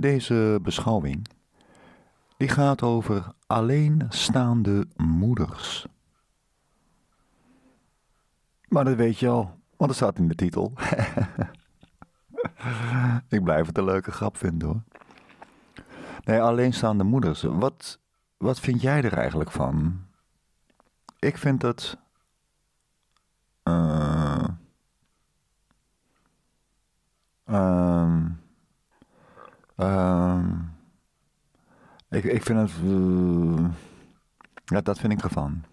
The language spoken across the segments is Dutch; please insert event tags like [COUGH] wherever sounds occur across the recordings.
Deze beschouwing die gaat over alleenstaande moeders. Maar dat weet je al, want dat staat in de titel. [LAUGHS] Ik blijf het een leuke grap vinden hoor. Nee, alleenstaande moeders. Wat, wat vind jij er eigenlijk van? Ik vind dat. Uh, eh, eh, uh, ik, ik vind het. Uh, ja, dat vind ik ervan.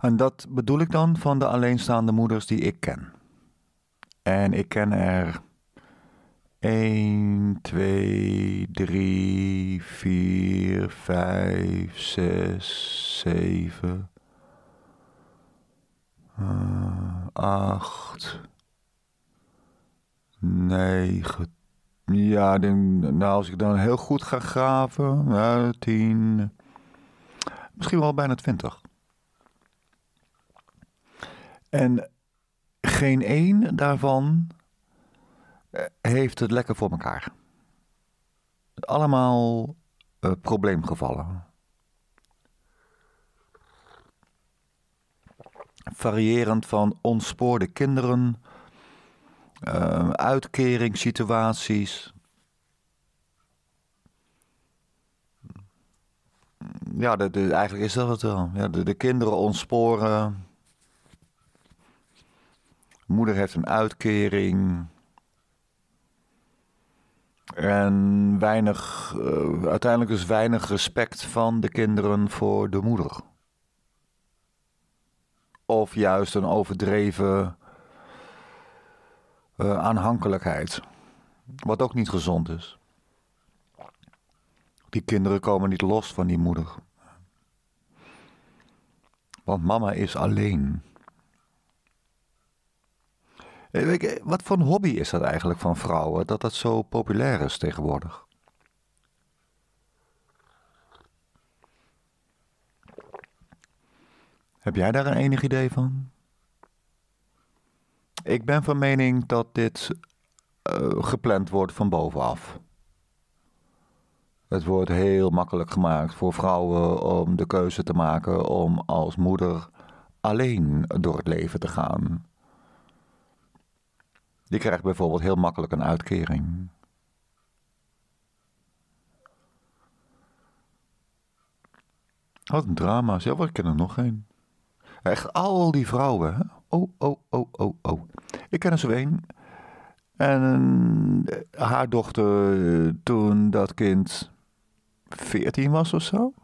En dat bedoel ik dan van de alleenstaande moeders die ik ken. En ik ken er 1, 2, 3, 4, 5, 6, 7, 8. Nee, ja, denk, nou, als ik dan heel goed ga graven, ja, tien, misschien wel bijna twintig. En geen één daarvan eh, heeft het lekker voor elkaar. Allemaal eh, probleemgevallen. Variërend van ontspoorde kinderen uh, ehm, uitkeringssituaties. Ja, eigenlijk is dat het wel. Ja, de, kinderen ontsporen. Moeder heeft een uitkering. En weinig, eh, uiteindelijk is weinig respect van de kinderen voor de moeder. Of juist een overdreven eh, aanhankelijkheid. Wat ook niet gezond is. Die kinderen komen niet los van die moeder. Want mama is alleen. Eh, wat voor hobby is dat eigenlijk van vrouwen, dat dat zo populair is tegenwoordig? Heb jij daar een enig idee van? Ik ben van mening dat dit eh, gepland wordt van bovenaf. Het wordt heel makkelijk gemaakt voor vrouwen om de keuze te maken om als moeder alleen door het leven te gaan. Die krijgt bijvoorbeeld heel makkelijk een uitkering. Wat een drama, zelf, ik ken er nog geen. Echt al die vrouwen, hè? oh, oh, oh, oh, oh. Ik ken er zo een. En eh, haar dochter, eh, toen dat kind 14 was of zo,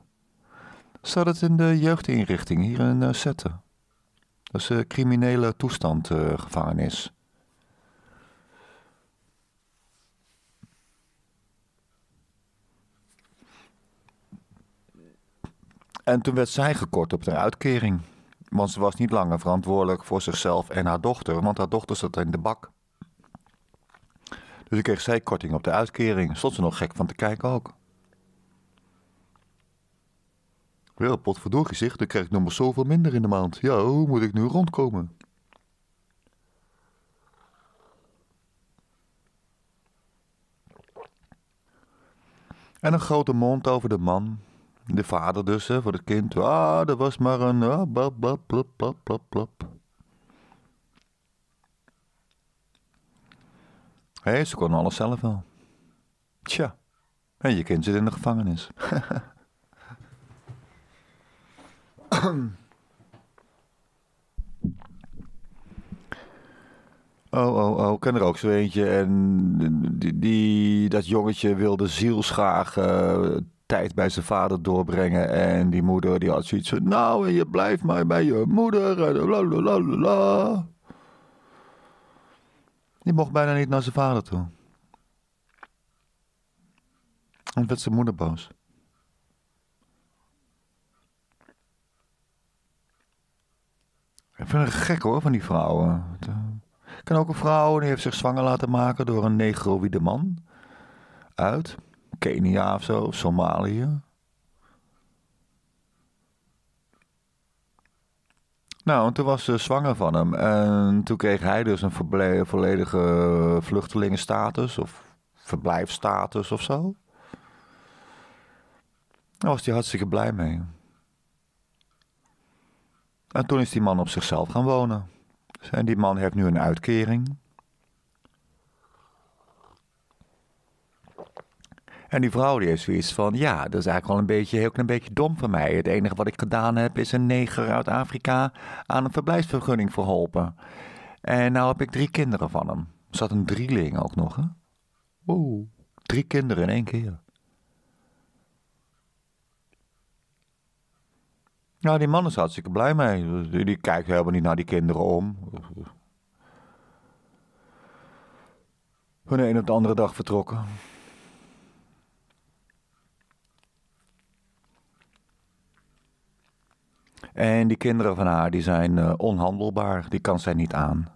zat het in de jeugdinrichting hier in eh, Zetten. Dat is een criminele toestand gevangenis. En toen werd zij gekort op de uitkering. Want ze was niet langer verantwoordelijk voor zichzelf en haar dochter, want haar dochter zat in de bak. Dus ik kreeg zij korting op de uitkering. Stond ze nog gek van te kijken ook. Wel, potverdorie gezicht, dan krijg ik nog maar zoveel minder in de maand. Ja, hoe moet ik nu rondkomen? En een grote mond over de man de vader dus, hè, voor het kind. Ah, dat was maar een... Ah, Hé, hey, ze kon alles zelf wel. Tja, en je kind zit in de gevangenis. [LAUGHS] Oh, oh, oh, ik ken er ook zo eentje. En die, dat jongetje wilde zielsgraag eh, tijd bij zijn vader doorbrengen. En die moeder die had zoiets van, nou je blijft maar bij je moeder. En Die mocht bijna niet naar zijn vader toe. En werd zijn moeder boos. Ik vind het gek hoor, van die vrouwen. Ik ken ook een vrouw die heeft zich zwanger laten maken door een negroïde man. Uit. Kenia of zo, Somalië. Nou, en toen was ze zwanger van hem. En toen kreeg hij dus een volledige vluchtelingenstatus of verblijfstatus of zo. Daar was hij hartstikke blij mee. En toen is die man op zichzelf gaan wonen. En die man heeft nu een uitkering. En die vrouw die heeft zoiets van, ja, dat is eigenlijk wel een beetje, heel klein beetje dom van mij. Het enige wat ik gedaan heb is een neger uit Afrika aan een verblijfsvergunning verholpen. En nou heb ik drie kinderen van hem. Er zat een drieling ook nog, hè? Oeh, drie kinderen in één keer. Nou, die man is hartstikke blij mee. Die, die kijkt helemaal niet naar die kinderen om. Van de een op de andere dag vertrokken. En die kinderen van haar die zijn eh, onhandelbaar, die kan zij niet aan.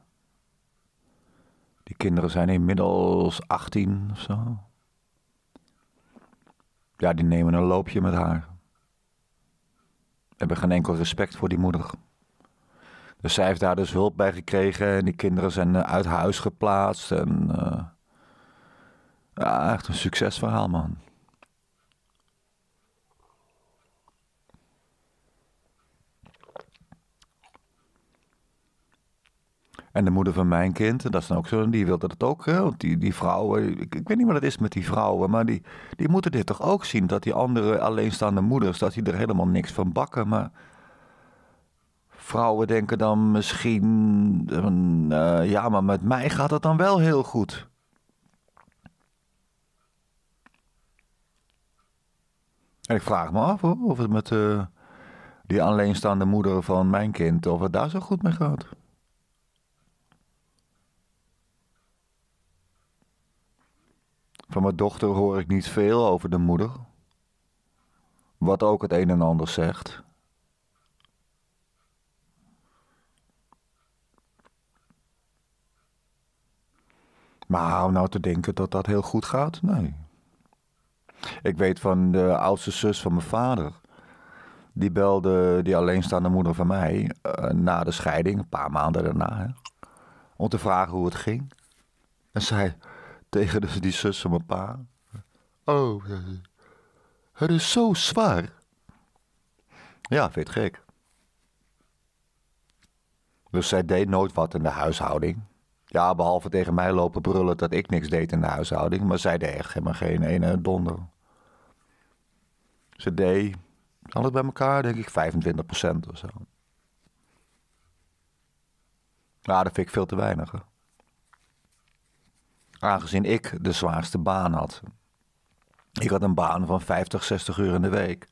Die kinderen zijn inmiddels 18 of zo. Ja, die nemen een loopje met haar. Hebben geen enkel respect voor die moeder. Dus zij heeft daar dus hulp bij gekregen en die kinderen zijn eh, uit huis geplaatst. En, eh, ja, echt een succesverhaal, man. En de moeder van mijn kind, dat is dan ook zo, die wilde dat ook. Hè? Want die, die vrouwen, ik, ik, weet niet wat het is met die vrouwen, maar die, die moeten dit toch ook zien. Dat die andere alleenstaande moeders, dat die er helemaal niks van bakken. Maar vrouwen denken dan misschien, eh, ja, maar met mij gaat het dan wel heel goed. En ik vraag me af of het met eh, die alleenstaande moeder van mijn kind, of het daar zo goed mee gaat. Van mijn dochter hoor ik niet veel over de moeder. Wat ook het een en ander zegt. Maar hou nou te denken dat dat heel goed gaat? Nee. Ik weet van de oudste zus van mijn vader. Die belde die alleenstaande moeder van mij eh, na de scheiding, een paar maanden daarna, hè, om te vragen hoe het ging. En zij tegen die zus van mijn pa. Oh, het is zo zwaar. Ja, vind het gek. Dus zij deed nooit wat in de huishouding. Ja, behalve tegen mij lopen brullen dat ik niks deed in de huishouding. Maar zij deed echt helemaal geen ene donder. Ze deed, alles bij elkaar, denk ik, 25% of zo. Ja, dat vind ik veel te weinig. Hè? Aangezien ik de zwaarste baan had. Ik had een baan van 50, 60 uur in de week.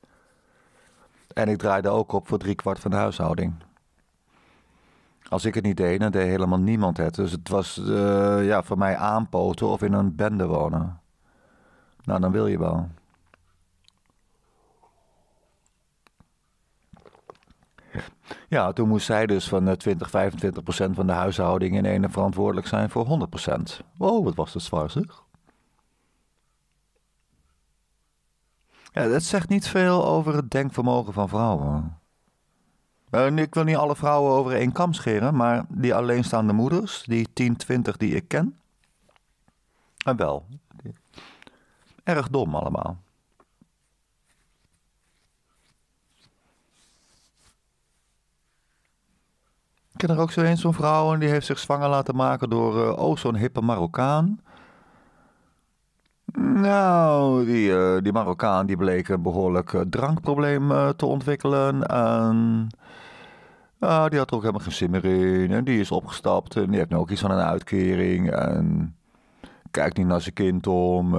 En ik draaide ook op voor driekwart van de huishouding. Als ik het niet deed, dan deed helemaal niemand het. Dus het was eh, ja, voor mij aanpoten of in een bende wonen. Nou, dan wil je wel. Ja, toen moest zij dus van 20, eh, 25 procent van de huishouding in ene verantwoordelijk zijn voor 100 procent. Wow, wat was dat zwaar zeg. Ja, dat zegt niet veel over het denkvermogen van vrouwen. En eh, ik wil niet alle vrouwen over één kam scheren, maar die alleenstaande moeders, die 10, 20 die ik ken. En eh, wel. Erg dom allemaal. Ik ken er ook zo eens zo'n vrouw en die heeft zich zwanger laten maken door, uh, oh, zo'n hippe Marokkaan. Nou, die, eh, die Marokkaan die bleek een behoorlijk uh, drankprobleem te ontwikkelen. En die had er ook helemaal geen zin meer in. En die is opgestapt en die heeft nu ook iets van een uitkering. En kijkt niet naar zijn kind om.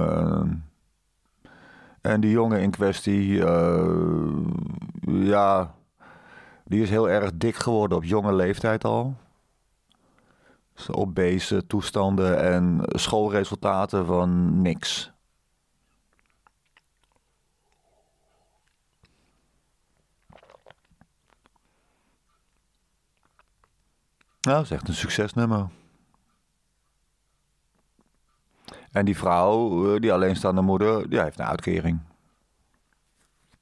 en die jongen in kwestie, ja, die is heel erg dik geworden op jonge leeftijd al. Op dus obese toestanden en schoolresultaten van niks. Nou, dat is echt een succesnummer. En die vrouw, eh, die alleenstaande moeder, die heeft een uitkering.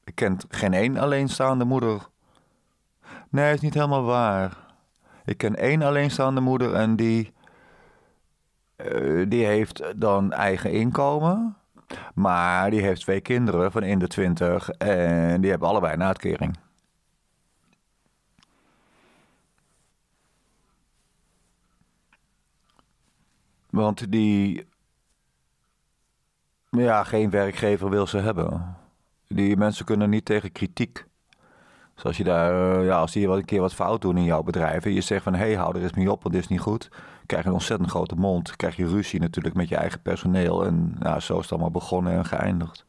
Ik kent geen één alleenstaande moeder Nee, is niet helemaal waar. Ik ken één alleenstaande moeder en die, eh, die heeft dan eigen inkomen. Maar die heeft twee kinderen van in de twintig en die hebben allebei een uitkering. Want die. Ja, geen werkgever wil ze hebben. Die mensen kunnen niet tegen kritiek. Dus als, je daar, eh, ja, als die wat een keer wat fout doen in jouw bedrijf en je zegt van hé, hey, hou er eens mee op, want dit is niet goed, krijg je een ontzettend grote mond. Krijg je ruzie natuurlijk met je eigen personeel. En nou, zo is het allemaal begonnen en geëindigd.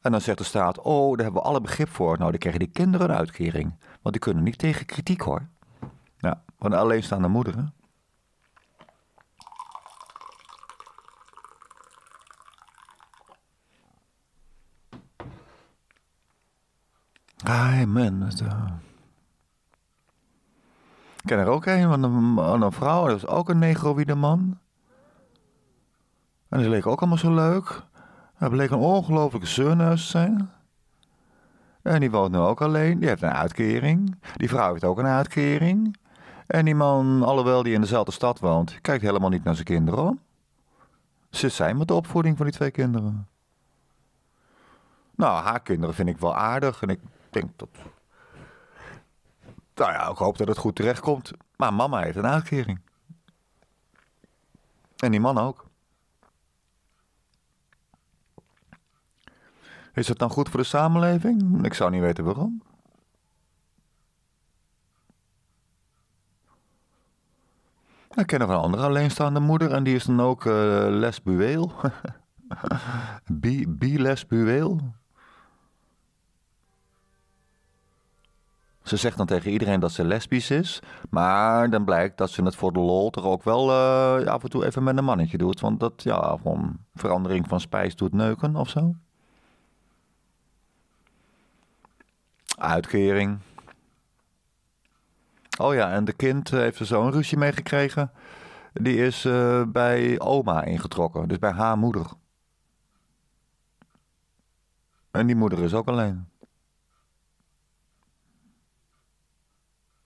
En dan zegt de staat, oh, daar hebben we alle begrip voor. Nou, dan krijgen die kinderen een uitkering. Want die kunnen niet tegen kritiek hoor. Ja, van alleenstaande moederen. Amen. Ik ken er ook een van een, een vrouw, dat was ook een negroïde man. En die leek ook allemaal zo leuk. Hij bleek een ongelofelijke zeurneus te zijn. En die woont nu ook alleen. Die heeft een uitkering. Die vrouw heeft ook een uitkering. En die man, alhoewel die in dezelfde stad woont, kijkt helemaal niet naar zijn kinderen Ze zijn met de opvoeding van die twee kinderen. Nou, haar kinderen vind ik wel aardig. En ik denk dat. Nou ja, ik hoop dat het goed terechtkomt. Maar mama heeft een uitkering. En die man ook. Is dat dan goed voor de samenleving? Ik zou niet weten waarom. Ik ken nog een andere alleenstaande moeder en die is dan ook uh, eh, lesbueel. [LAUGHS] bi, bi lesbueel. Ze zegt dan tegen iedereen dat ze lesbisch is. Maar dan blijkt dat ze het voor de lol toch ook wel eh, af en toe even met een mannetje doet. Want dat, ja, van verandering van spijs doet neuken of zo. Uitkering. Oh ja, en de kind heeft er ruzie mee gekregen. Die is eh, bij oma ingetrokken, dus bij haar moeder. En die moeder is ook alleen.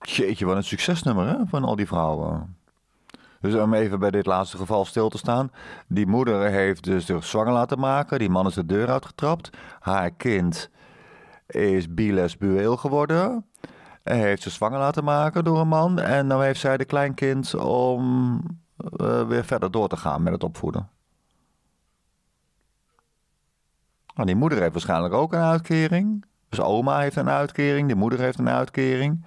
Jeetje, wat een succesnummer hè, van al die vrouwen. Dus om even bij dit laatste geval stil te staan. Die moeder heeft dus de zwanger laten maken. Die man is de deur uitgetrapt. Haar kind is bilesbueel geworden. En Heeft ze zwanger laten maken door een man. En dan nou heeft zij de kleinkind om eh, weer verder door te gaan met het opvoeden. Nou, die moeder heeft waarschijnlijk ook een uitkering. Dus oma heeft een uitkering. Die moeder heeft een uitkering.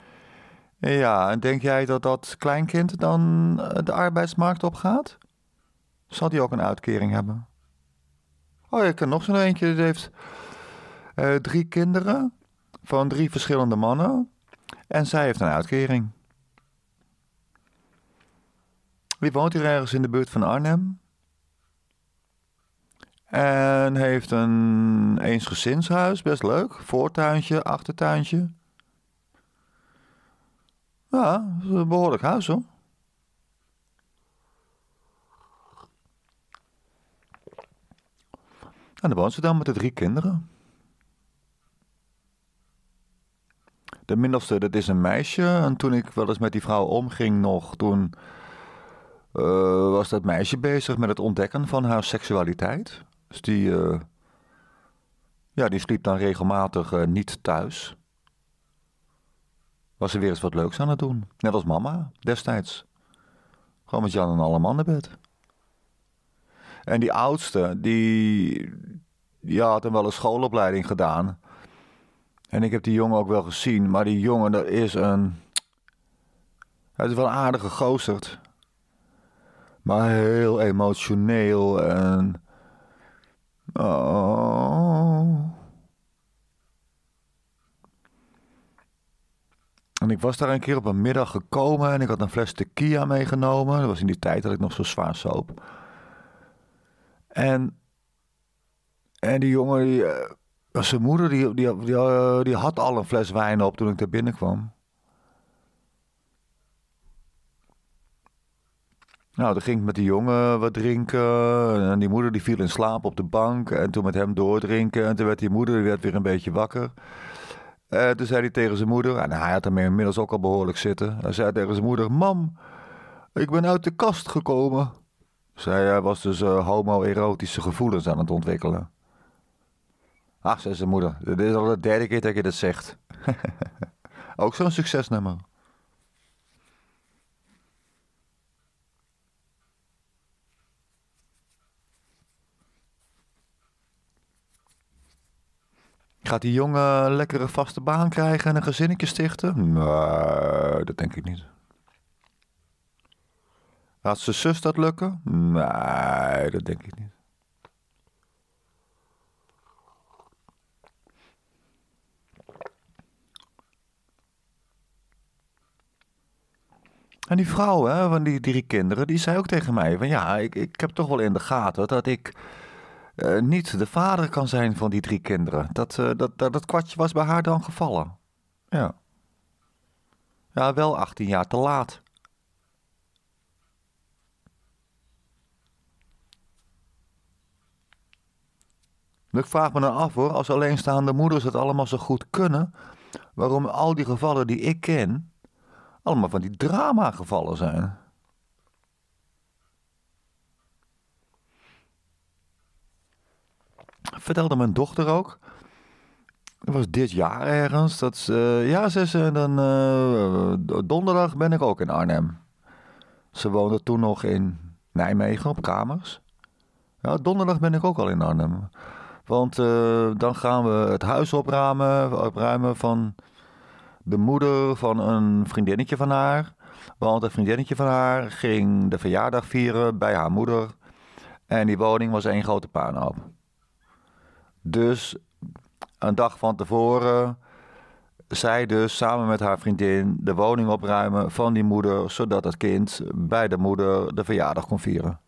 Ja, en denk jij dat dat kleinkind dan eh, de arbeidsmarkt op gaat? Zal die ook een uitkering hebben? Oh, ik ken nog zo'n eentje, die heeft eh, drie kinderen van drie verschillende mannen. En zij heeft een uitkering. Wie woont hier ergens in de buurt van Arnhem? En heeft een eensgezinshuis, best leuk. Voortuintje, achtertuintje. Ja, eh, behoorlijk huis hoor. En dan woont ze dan met de drie kinderen. De minste, dat is een meisje. En toen ik wel eens met die vrouw omging nog, toen eh, was dat meisje bezig met het ontdekken van haar seksualiteit. Dus die, eh, ja, die sliep dan regelmatig niet thuis was ze weer eens wat leuks aan het doen. Net als mama destijds. Gewoon met Jan en alle mannen bed. En die oudste, die, ja had hem wel een schoolopleiding gedaan. En ik heb die jongen ook wel gezien, maar die jongen, dat is een. Hij is wel aardig aardige gozerd. Maar heel emotioneel en. Oh. En ik was daar een keer op een middag gekomen en ik had een fles tequila meegenomen. Dat was in die tijd dat ik nog zo zwaar soop. En, en die jongen, die, eh, zijn moeder, die, die, eh, die, had al een fles wijn op toen ik daar binnenkwam. Nou, dan ging ik met die jongen wat drinken. En die moeder die viel in slaap op de bank. En toen met hem doordrinken. En toen werd die moeder die werd weer een beetje wakker. Uh, toen zei hij tegen zijn moeder, en hij had hem inmiddels ook al behoorlijk zitten. Hij zei tegen zijn moeder: Mam, ik ben uit de kast gekomen. Zij eh, was dus homo eh, homoerotische gevoelens aan het ontwikkelen. Ach, zei zijn moeder, dit is al de derde keer dat je dat zegt. [LAUGHS] ook zo'n succesnummer. Gaat die jongen een lekkere vaste baan krijgen en een gezinnetje stichten? Nee, dat denk ik niet. Laat zijn zus dat lukken? Nee, dat denk ik niet. En die vrouw hè, van die drie kinderen, die zei ook tegen mij: van ja, ik, ik heb toch wel in de gaten dat ik eh, niet de vader kan zijn van die drie kinderen. Dat, uh, dat, dat, dat kwartje was bij haar dan gevallen. Ja. Ja, wel 18 jaar te laat. Ik vraag me dan af hoor, als alleenstaande moeders het allemaal zo goed kunnen, waarom al die gevallen die ik ken, allemaal van die drama gevallen zijn. vertelde mijn dochter ook. Dat was dit jaar ergens. Dat ze, ja, ze en eh, dan eh, donderdag ben ik ook in Arnhem. Ze woonde toen nog in Nijmegen op kamers. Ja, donderdag ben ik ook al in Arnhem. Want eh, dan gaan we het huis opruimen, opruimen van de moeder van een vriendinnetje van haar. Want een vriendinnetje van haar ging de verjaardag vieren bij haar moeder. En die woning was één grote puinhoop. Dus een dag van tevoren zij dus samen met haar vriendin de woning opruimen van die moeder, zodat het kind bij de moeder de verjaardag kon vieren.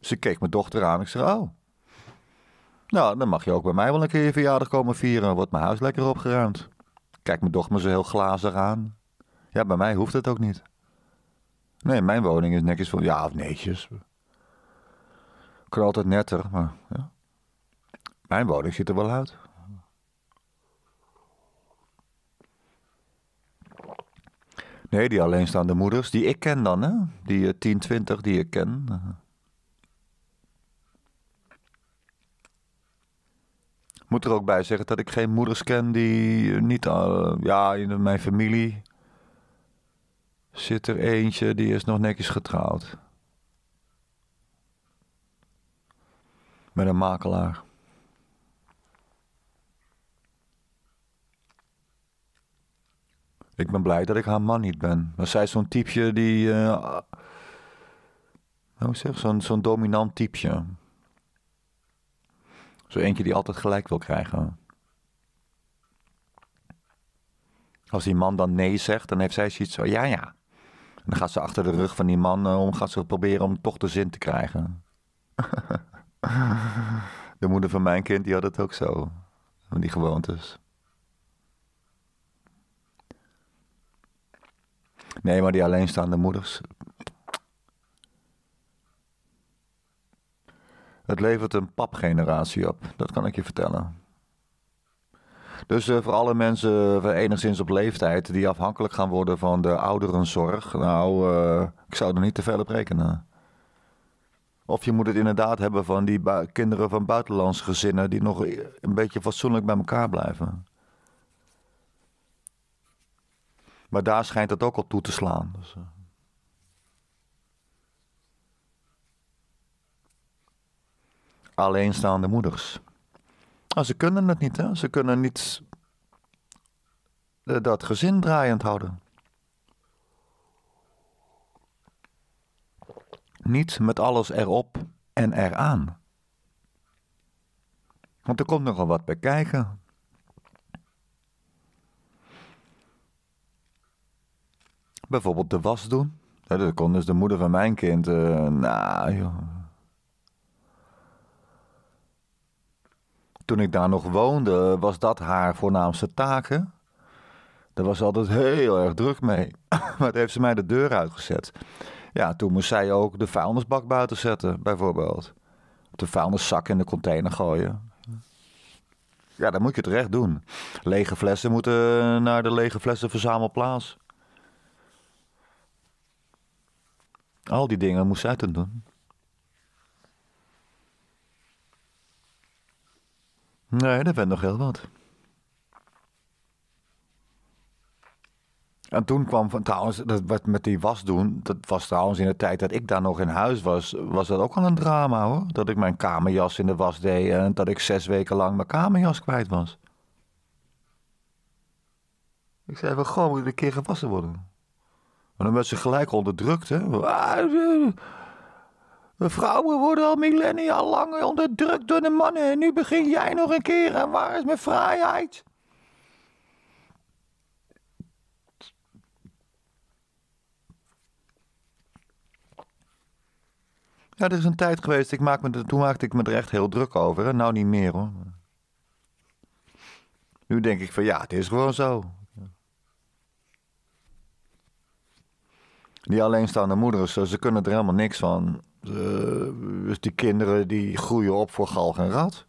Ze keek mijn dochter aan. Ik zei: Oh, nou, dan mag je ook bij mij wel een keer je verjaardag komen vieren. Wordt mijn huis lekker opgeruimd. Kijk mijn dochter me zo heel glazig aan. Ja, bij mij hoeft het ook niet. Nee, mijn woning is netjes van ja of netjes. Ik kan altijd netter, maar ja. Mijn woning ziet er wel uit. Nee, die alleenstaande moeders die ik ken dan, hè? Die uh, 10, 20 die ik ken. Moet er ook bij zeggen dat ik geen moeders ken die eh, niet. al, eh, ja, in mijn familie zit er eentje die is nog netjes getrouwd. Met een makelaar. Ik ben blij dat ik haar man niet ben. Maar zij is zo'n typeje die. Uh, hoe zeg, zo'n zo'n dominant typje, Zo eentje die altijd gelijk wil krijgen. Als die man dan nee zegt, dan heeft zij zoiets van ja, ja. En dan gaat ze achter de rug van die man eh, om, gaat ze proberen om toch de zin te krijgen. [LAUGHS] de moeder van mijn kind, die had het ook zo. Van die gewoontes. Nee, maar die alleenstaande moeders. Het levert een papgeneratie op, dat kan ik je vertellen. Dus eh, voor alle mensen uh, enigszins op leeftijd die afhankelijk gaan worden van de ouderenzorg, nou, eh, ik zou er niet te veel op rekenen. Of je moet het inderdaad hebben van die kinderen van buitenlandse gezinnen die nog een beetje fatsoenlijk bij elkaar blijven. Maar daar schijnt het ook al toe te slaan. Dus, eh. Alleenstaande moeders. Ah, ze kunnen het niet, hè? Ze kunnen niet eh, dat gezin draaiend houden. Niet met alles erop en eraan. Want er komt nogal wat bij kijken. Bijvoorbeeld de was doen. Ja, dat kon dus de moeder van mijn kind. Uh, nou, joh. Toen ik daar nog woonde, was dat haar voornaamste taken. Daar was ze altijd heel erg druk mee. [LAUGHS] maar toen heeft ze mij de deur uitgezet. Ja, toen moest zij ook de vuilnisbak buiten zetten, bijvoorbeeld. De vuilniszak in de container gooien. Ja, dan moet je het recht doen. Lege flessen moeten naar de lege flessen verzamelplaats. Al die dingen moest zij doen. Nee, dat werd nog heel wat. En toen kwam van trouwens, dat wat met die was doen, dat was trouwens in de tijd dat ik daar nog in huis was, was dat ook al een drama hoor. Dat ik mijn kamerjas in de was deed en dat ik zes weken lang mijn kamerjas kwijt was. Ik zei van gewoon moet een keer gewassen worden. Maar dan werd ze gelijk onderdrukt. Hè? Eh, vrouwen worden al millennia lang onderdrukt door de mannen. En nu begin jij nog een keer. En waar is mijn vrijheid? Ja, er is een tijd geweest, ik maak toen maakte ik me er echt heel druk over. nou niet meer hoor. Nu denk ik van ja, het is gewoon zo. die alleenstaande moeders, eh, ze kunnen er helemaal niks van. Eh, dus die kinderen die groeien op voor galg en rat.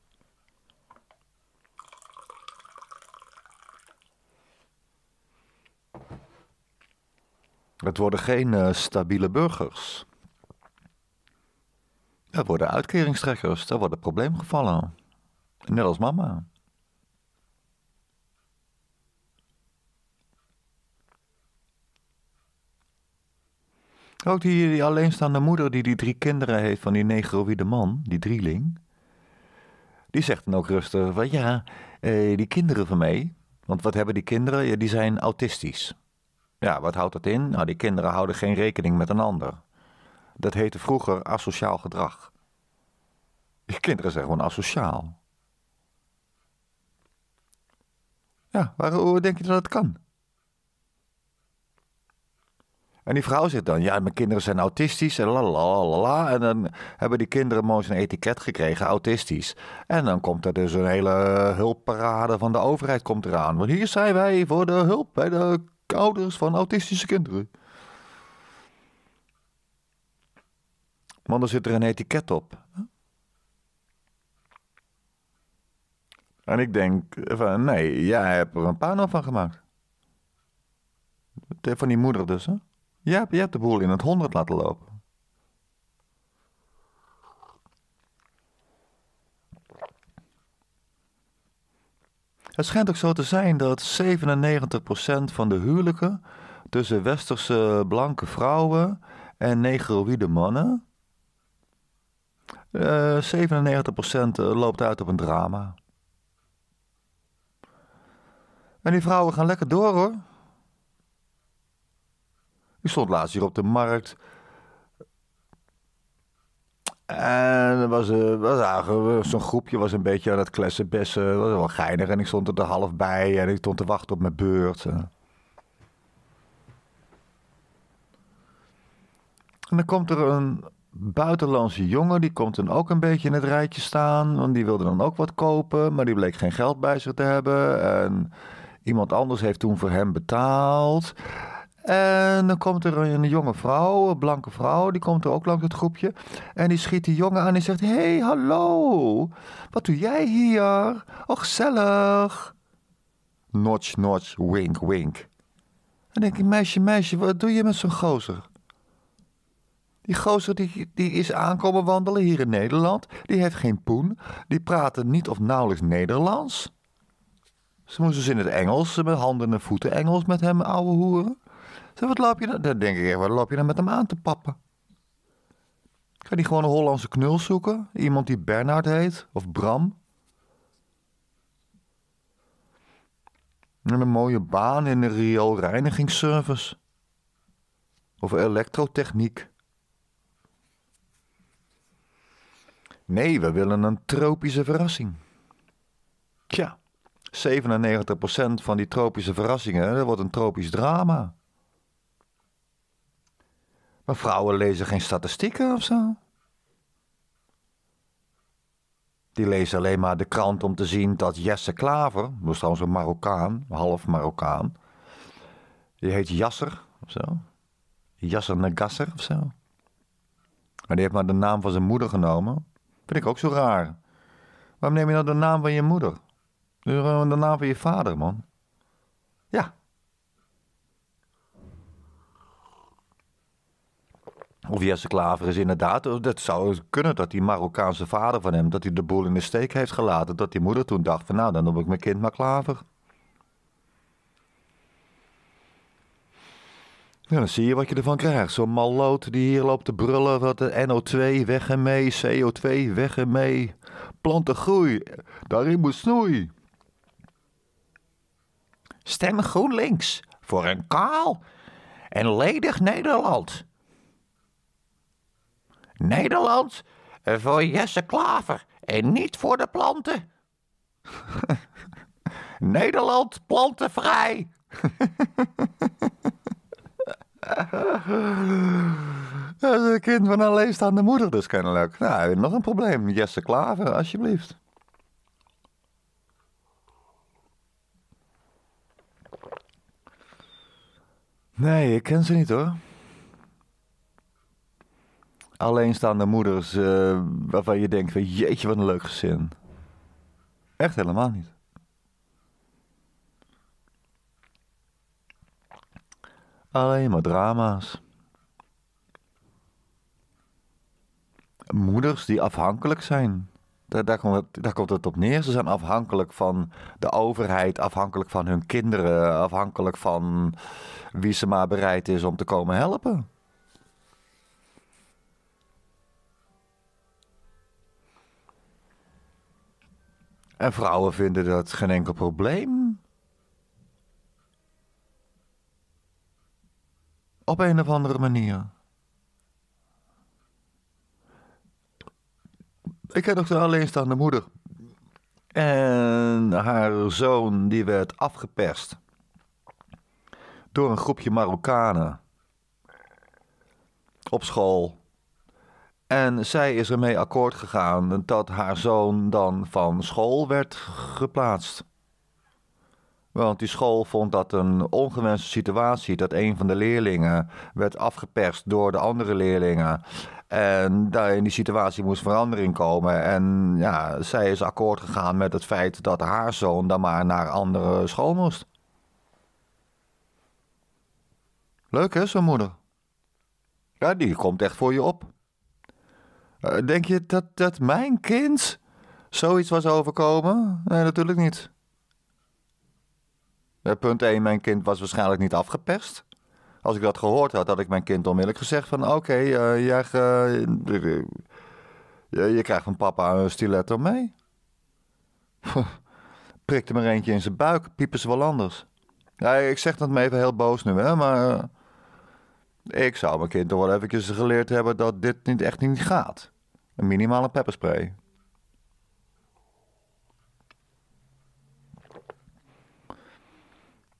Het worden geen eh, stabiele burgers. Dat worden uitkeringstrekkers, dat worden probleemgevallen. Net als mama. ook die, die alleenstaande moeder die die drie kinderen heeft van die negroïde man, die drieling? Die zegt dan ook rustig van ja, eh, die kinderen van mij, want wat hebben die kinderen? Ja, die zijn autistisch. Ja, wat houdt dat in? Nou, die kinderen houden geen rekening met een ander. Dat heette vroeger asociaal gedrag. Die kinderen zijn gewoon asociaal. Ja, waar, hoe denk je dat dat kan? En die vrouw zegt dan, ja, mijn kinderen zijn autistisch en la la la. En dan hebben die kinderen mooi een etiket gekregen, autistisch. En dan komt er dus een hele hulpparade van de overheid komt eraan. Want hier zijn wij voor de hulp bij de ouders van autistische kinderen. Want dan zit er een etiket op. En ik denk van nee, jij hebt er een pano van gemaakt. Van die moeder dus, hè? Je hebt, je hebt de boel in het honderd laten lopen. Het schijnt ook zo te zijn dat 97% van de huwelijken tussen westerse blanke vrouwen en negroïde mannen. 97% eh, eh, loopt uit op een drama. En die vrouwen gaan lekker door hoor. Ik stond laatst hier op de markt. En er was, eh, was zo'n groepje was een beetje aan het klessenbessen. Dat was wel geinig. En ik stond er half bij en ik stond te wachten op mijn beurt. Eh. En dan komt er een buitenlandse jongen, die komt dan ook een beetje in het rijtje staan. Want die wilde dan ook wat kopen, maar die bleek geen geld bij zich te hebben. En iemand anders heeft toen voor hem betaald. En dan komt er een jonge vrouw, een blanke vrouw, die komt er ook langs het groepje. En die schiet die jongen aan en zegt: Hé, hey, hallo, wat doe jij hier? Och, gezellig. Notch, notch, wink, wink. En denk ik: Meisje, meisje, wat doe je met zo'n gozer? Die gozer die, die is aankomen wandelen hier in Nederland. Die heeft geen poen. Die praten niet of nauwelijks Nederlands. Ze moesten ze dus in het Engels, met handen en voeten Engels met hem ouwe hoeren wat loop je dan? Nou? Dan denk ik echt, wat loop je dan nou met hem aan te pappen? Kan die gewoon een Hollandse knul zoeken? Iemand die Bernard heet? Of Bram? een mooie baan in de rioolreinigingsservice. Of elektrotechniek. Nee, we willen een tropische verrassing. Tja, 97% van die tropische verrassingen, wordt een tropisch drama. Maar vrouwen lezen geen statistieken of zo? Die lezen alleen maar de krant om te zien dat Jesse Klaver, dat is trouwens een Marokkaan, half Marokkaan, die heet Jasser of zo. Jasser Nagasser of zo. Maar die heeft maar de naam van zijn moeder genomen. Vind ik ook zo raar. Waarom neem je nou de naam van je moeder? De naam van je vader, man. Of Jesse Klaver is inderdaad, eh, dat zou kunnen dat die Marokkaanse vader van hem, dat hij de boel in de steek heeft gelaten. Dat die moeder toen dacht van nou, dan noem ik mijn kind maar Klaver. dan zie je wat je ervan krijgt. Zo'n malloot die hier loopt te brullen. Wat de NO2 weg en mee, CO2 weg en mee. planten groei, daarin moet snoei. Stem GroenLinks voor een kaal en ledig Nederland. Nederland eh, voor Jesse Klaver en niet voor de planten. [LAUGHS] Nederland plantenvrij. Dat is een kind van een leefstaande moeder dus kennelijk. Nou, nog een probleem. Jesse Klaver, alsjeblieft. Nee, ik ken ze niet hoor alleenstaande moeders eh, waarvan je denkt: jeetje, wat een leuk gezin. Echt helemaal niet. Alleen maar drama's. Moeders die afhankelijk zijn. komt daar komt het op neer. Ze zijn afhankelijk van de overheid, afhankelijk van hun kinderen, afhankelijk van wie ze maar bereid is om te komen helpen. En vrouwen vinden dat geen enkel probleem. Op een of andere manier. Ik heb nog een de moeder. En haar zoon die werd afgeperst. Door een groepje Marokkanen. Op school. En zij is ermee akkoord gegaan dat haar zoon dan van school werd geplaatst. Want die school vond dat een ongewenste situatie dat een van de leerlingen werd afgeperst door de andere leerlingen. En daar in die situatie moest verandering komen. En ja, zij is akkoord gegaan met het feit dat haar zoon dan maar naar andere school moest. Leuk hè, zo'n moeder? Ja, die komt echt voor je op. Eh, denk je dat, dat mijn kind zoiets was overkomen? Nee, natuurlijk niet. Eh, punt 1, mijn kind was waarschijnlijk niet afgeperst. Als ik dat gehoord had, had ik mijn kind onmiddellijk gezegd van... oké, okay, eh, jij, je, krijgt van papa een stiletto mee. [LAUGHS] Prikte maar eentje in zijn buik, piepen ze wel anders. Ja, ik zeg dat me even heel boos nu, hè, maar... Ik zou mijn kind toch wel eventjes geleerd hebben dat dit niet echt niet gaat. Een minimale pepperspray.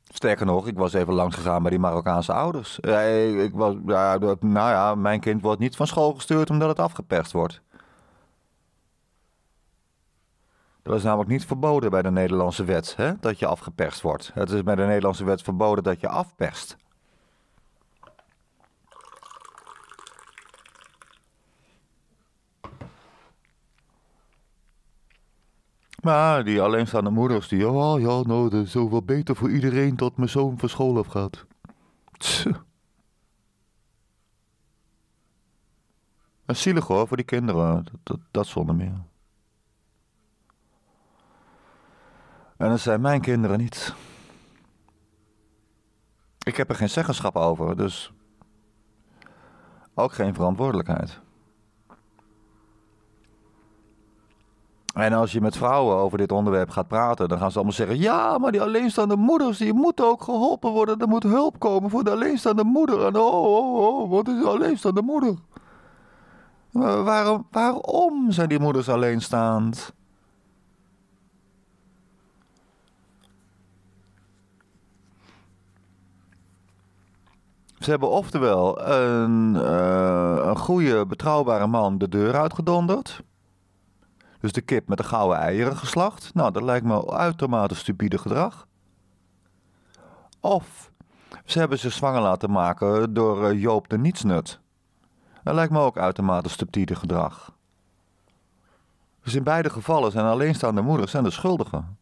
Sterker nog, ik was even langs gegaan bij die Marokkaanse ouders. Eh, ik, was, nou ja, mijn kind wordt niet van school gestuurd omdat het afgeperst wordt. Dat is namelijk niet verboden bij de Nederlandse wet, hè? dat je afgeperst wordt. Het is bij de Nederlandse wet verboden dat je afperst. Maar die alleenstaande moeders die, oh ja, nou, dat is zoveel beter voor iedereen dat mijn zoon van school af gaat. Tss. zielig hoor, voor die kinderen, dat, dat, zonder meer. En dat zijn mijn kinderen niet. Ik heb er geen zeggenschap over, dus ook geen verantwoordelijkheid. En als je met vrouwen over dit onderwerp gaat praten, dan gaan ze allemaal zeggen: ja, maar die alleenstaande moeders die moeten ook geholpen worden. Er moet hulp komen voor de alleenstaande moeder. En oh, oh, oh wat is een alleenstaande moeder? waarom, waarom zijn die moeders alleenstaand? Ze hebben oftewel een, eh, een goede, betrouwbare man de deur uitgedonderd. Dus de kip met de gouden eieren geslacht. Nou, dat lijkt me uitermate stupide gedrag. Of ze hebben ze zwanger laten maken door eh, Joop de Nietsnut. Dat lijkt me ook uitermate stupide gedrag. Dus in beide gevallen zijn alleenstaande moeders en de schuldigen.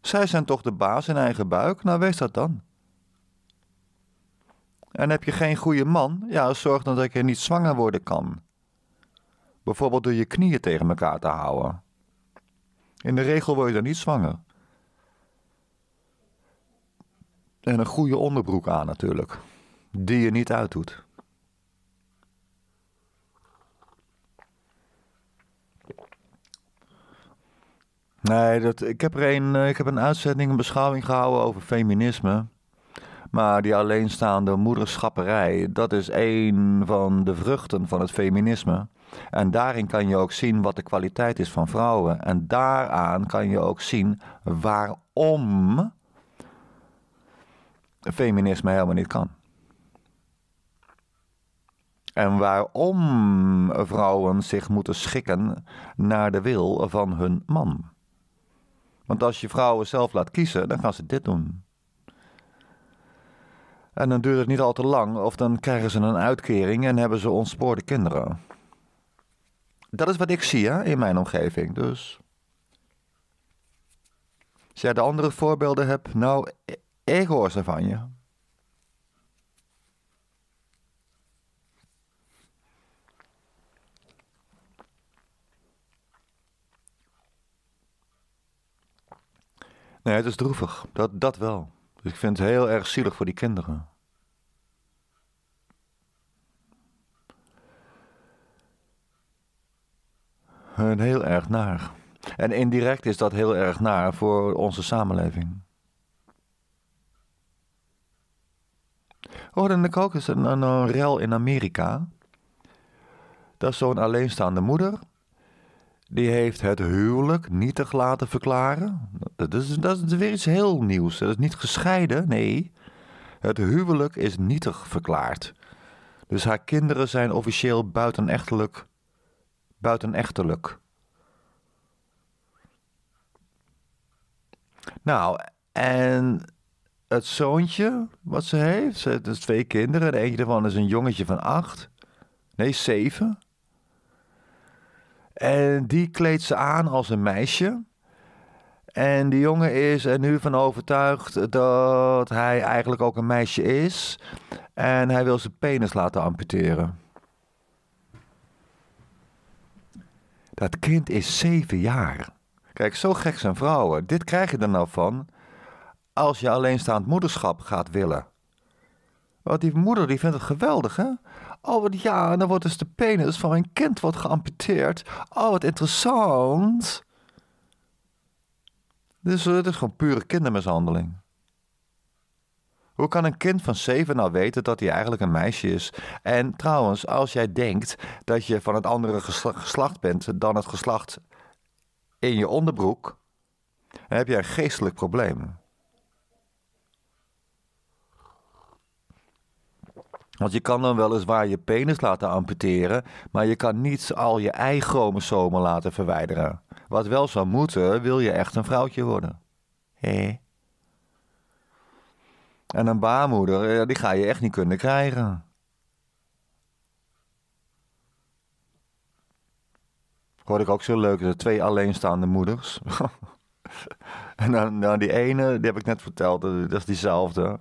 Zij zijn toch de baas in eigen buik? Nou, wees dat dan. En heb je geen goede man? Ja, zorg dan dat je niet zwanger worden kan bijvoorbeeld door je knieën tegen elkaar te houden. In de regel word je dan niet zwanger. En een goede onderbroek aan natuurlijk, die je niet uitdoet. Nee, dat, ik, heb er een, eh, ik heb een uitzending, een beschouwing gehouden over feminisme. Maar die alleenstaande moederschapperij, dat is een van de vruchten van het feminisme. En daarin kan je ook zien wat de kwaliteit is van vrouwen. En daaraan kan je ook zien waarom feminisme helemaal niet kan. En waarom vrouwen zich moeten schikken naar de wil van hun man. Want als je vrouwen zelf laat kiezen, dan gaan ze dit doen. En dan duurt het niet al te lang, of dan krijgen ze een uitkering en hebben ze ontspoorde kinderen dat is wat ik zie hè, in mijn omgeving. Dus. Als jij de andere voorbeelden hebt, nou, ik hoor ze van je. Nee, het is droevig. Dat, dat wel. Dus ik vind het heel erg zielig voor die kinderen. heel erg naar. En indirect is dat heel erg naar voor onze samenleving. Hoorde oh, ik ook eens een, een, rel in Amerika. Dat zo'n alleenstaande moeder. Die heeft het huwelijk nietig laten verklaren. Dat is, dat is weer iets heel nieuws. Dat is niet gescheiden, nee. Het huwelijk is nietig verklaard. Dus haar kinderen zijn officieel buitenechtelijk buiten buitenechtelijk. Nou, en het zoontje wat ze heeft, ze heeft dus twee kinderen. De eentje daarvan is een jongetje van acht, nee, zeven. En die kleedt ze aan als een meisje. En die jongen is er nu van overtuigd dat hij eigenlijk ook een meisje is. En hij wil zijn penis laten amputeren. Dat kind is zeven jaar. Kijk, zo gek zijn vrouwen. Dit krijg je er nou van als je alleenstaand moederschap gaat willen. Want die moeder die vindt het geweldig, hè? Oh, wat ja, en dan wordt dus de penis van mijn kind wordt geamputeerd. Oh, wat interessant. Dit dus, eh, is, is gewoon pure kindermishandeling. Hoe kan een kind van 7 nou weten dat hij eigenlijk een meisje is? En trouwens, als jij denkt dat je van het andere geslacht bent dan het geslacht in je onderbroek, dan heb je een geestelijk probleem. Want je kan dan weliswaar je penis laten amputeren, maar je kan niet al je ei-chromosomen laten verwijderen. Wat wel zou moeten, wil je echt een vrouwtje worden. Hé. Hey. En een baarmoeder, eh, die ga je echt niet kunnen krijgen. Hoorde ik ook zo leuk, twee alleenstaande moeders. [LAUGHS] en dan, dan, nou, die ene, die heb ik net verteld, dat is diezelfde.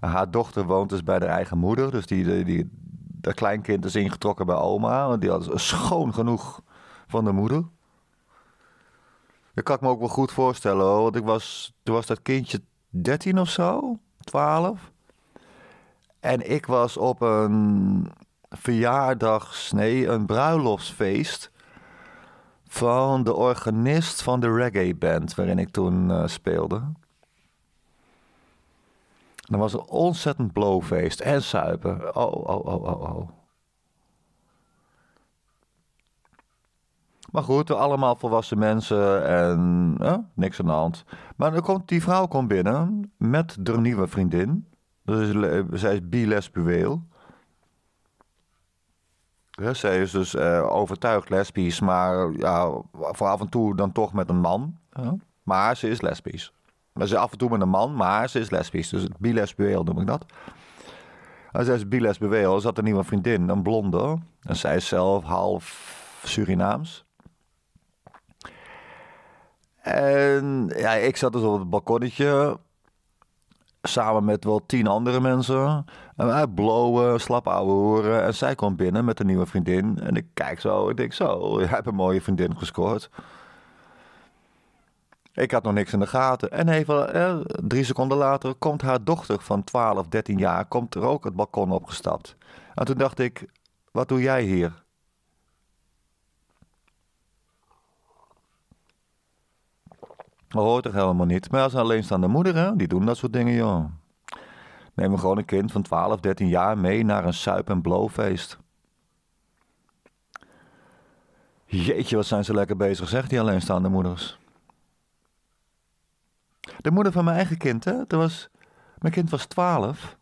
haar dochter woont dus bij haar eigen moeder. Dus die, die, die, dat kleinkind is ingetrokken bij oma. Want die had schoon genoeg van de moeder. Dat kan ik me ook wel goed voorstellen hoor. Want ik was, toen was dat kindje 13 of zo, 12. En ik was op een verjaardags, nee, een bruiloftsfeest van de organist van de reggae band waarin ik toen eh, speelde. Dat was een ontzettend blowfeest en suipen. Oh, oh, oh, oh, oh. Maar goed, allemaal volwassen mensen en niks aan de hand. Maar dan komt, die vrouw komt binnen met de nieuwe vriendin. Dus, zij is bilesbueel. Zij is dus eh, overtuigd lesbisch, maar ja, voor af en toe dan toch met een man. Ja. Maar ze is lesbisch. Ze is af en toe met een man, maar ze is lesbisch. Dus bilesbueel noem ik dat. En zij is bilesbueel, ze had een nieuwe vriendin, een blonde. En zij is zelf half Surinaams. En ja, ik zat dus op het balkonnetje. Samen met wel tien andere mensen. En wij eh, blowen, slap ouwe horen. En zij komt binnen met een nieuwe vriendin. En ik kijk zo. Ik denk zo, jij hebt een mooie vriendin gescoord. Ik had nog niks in de gaten. En even eh, drie seconden later komt haar dochter van 12, 13 jaar... komt er ook het balkon opgestapt. En toen dacht ik, wat doe jij hier? Dat hoort toch helemaal niet. Maar als een alleenstaande moeder, hè, die doen dat soort dingen, joh. Neem gewoon een kind van 12, 13 jaar mee naar een suip- en feest. Jeetje, wat zijn ze lekker bezig, zegt die alleenstaande moeders. De moeder van mijn eigen kind, hè? Dat was, mijn kind was 12.